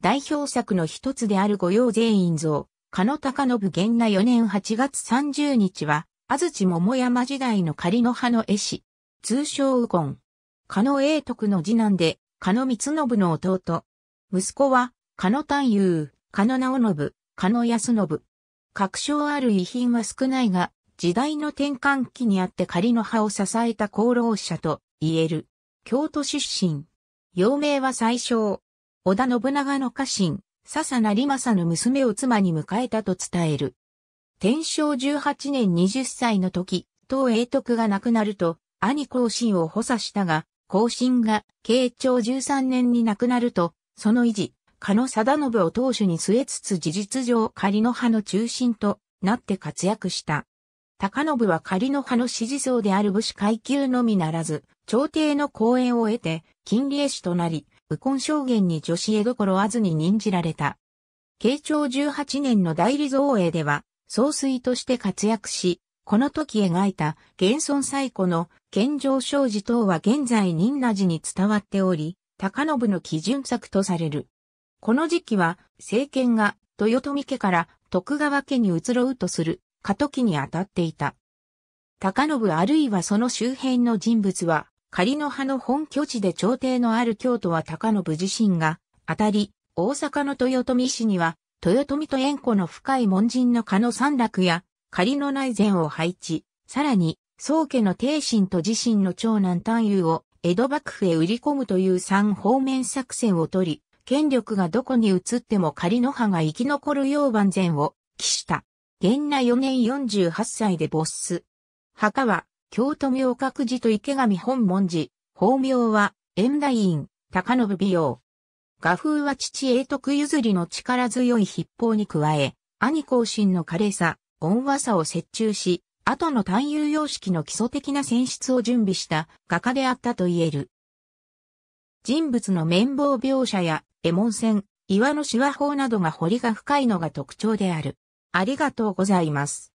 代表作の一つである御用全員像、加野隆信元那4年8月30日は、安土桃山時代の仮の葉の絵師、通称右近。加野英徳の次男で、加野光信の弟。息子は、加野丹雄、加野直信、加野康信。確証ある遺品は少ないが、時代の転換期にあって仮の葉を支えた功労者と言える。京都出身。幼名は最小。織田信長の家臣、笹成政の娘を妻に迎えたと伝える。天正18年20歳の時、当英徳が亡くなると、兄後進を補佐したが、後進が慶長13年に亡くなると、その維持、加野貞信を当主に据えつつ事実上仮の派の中心となって活躍した。高信は仮の派の支持層である武士階級のみならず、朝廷の講演を得て、金利絵師となり、右近証言に女子絵どころあずに任じられた。慶長18年の代理造営では、総帥として活躍し、この時描いた現存最古の健常障子等は現在仁和寺に伝わっており、高信の基準作とされる。この時期は、政権が豊臣家から徳川家に移ろうとする過渡期に当たっていた。高信あるいはその周辺の人物は、仮の派の本拠地で朝廷のある京都は高信自身が、当たり、大阪の豊臣氏には、豊臣と縁故の深い門人の蚊の三楽や、仮の内膳を配置、さらに、宗家の帝臣と自身の長男丹友を江戸幕府へ売り込むという三方面作戦を取り、権力がどこに移っても仮の派が生き残るよう万全を期した。元内4年48歳で没す。墓は京都明覚寺と池上本門寺、法名は、縁大院、高信美容。画風は父永徳譲りの力強い筆法に加え、兄更新の華麗さ、恩和さを折衷し、後の単有様式の基礎的な選出を準備した画家であったと言える。人物の綿棒描写や、絵文線、岩の手話法などが彫りが深いのが特徴である。ありがとうございます。